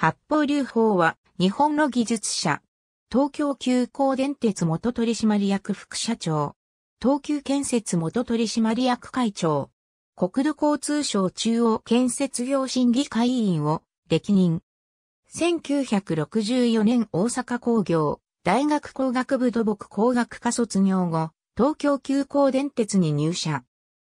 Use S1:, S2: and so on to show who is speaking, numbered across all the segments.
S1: 八方流法は日本の技術者。東京急行電鉄元取締役副社長。東急建設元取締役会長。国土交通省中央建設業審議会委員を歴任。1964年大阪工業大学工学部土木工学科卒業後、東京急行電鉄に入社。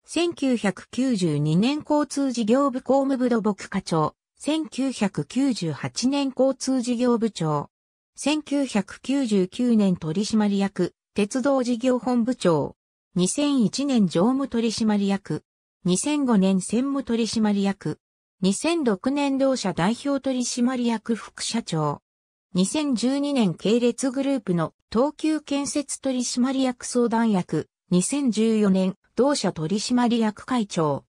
S1: 1992年交通事業部公務部土木課長。1998年交通事業部長。1999年取締役、鉄道事業本部長。2001年常務取締役。2005年専務取締役。2006年同社代表取締役副社長。2012年系列グループの東急建設取締役相談役。2014年同社取締役会長。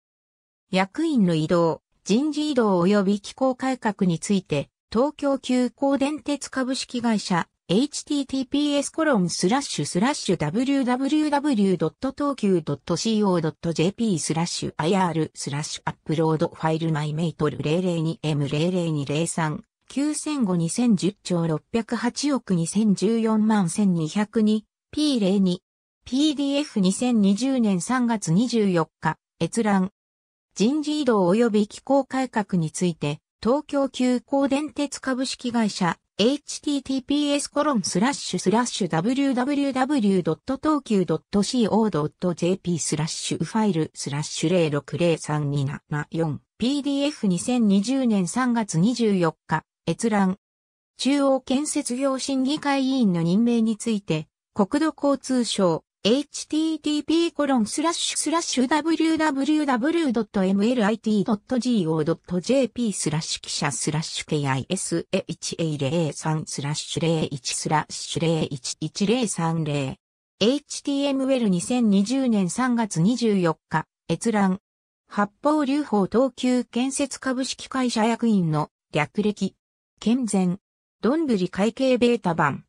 S1: 役員の移動。人事異動及び機構改革について、東京急行電鉄株式会社 https コロンスラッシュスラッシュ www.tokyo.co.jp スラッシュ ir スラッシュアップロードファイルマイメイトル 002M00203 9005-2010兆608億2014万 1202P02 PDF2020 年3月24日閲覧人事異動及び機構改革について、東京急行電鉄株式会社 https コロンスラッシュスラッシュ www.tokyo.co.jp スラッシュファイルスラッシュ0603274 PDF2020 年3月24日閲覧中央建設業審議会委員の任命について国土交通省 http://www.mlit.go.jp スラッシュ記者スラッシュ k i s a 1 0 3スラッシュ01スラッシュ011030 HTML2020 年3月24日閲覧発泡流法東急建設株式会社役員の略歴健全どんぶり会計ベータ版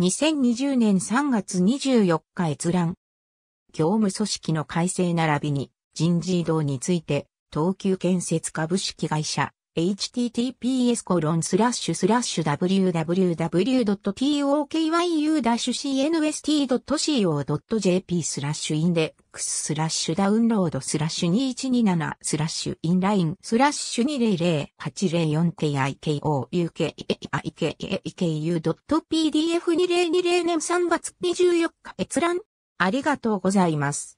S1: 2020年3月24日閲覧。業務組織の改正並びに人事異動について、東急建設株式会社 https コロンスラッシュスラッシュ w w w t o k y u c n s t c o j p スラッシュインデックススラッシュダウンロードスラッシュ2127スラッシュインラインスラッシュ2 0 0 8 0 4 i k o u k k i k u p d f 2 0 2 0年3月24日閲覧ありがとうございます。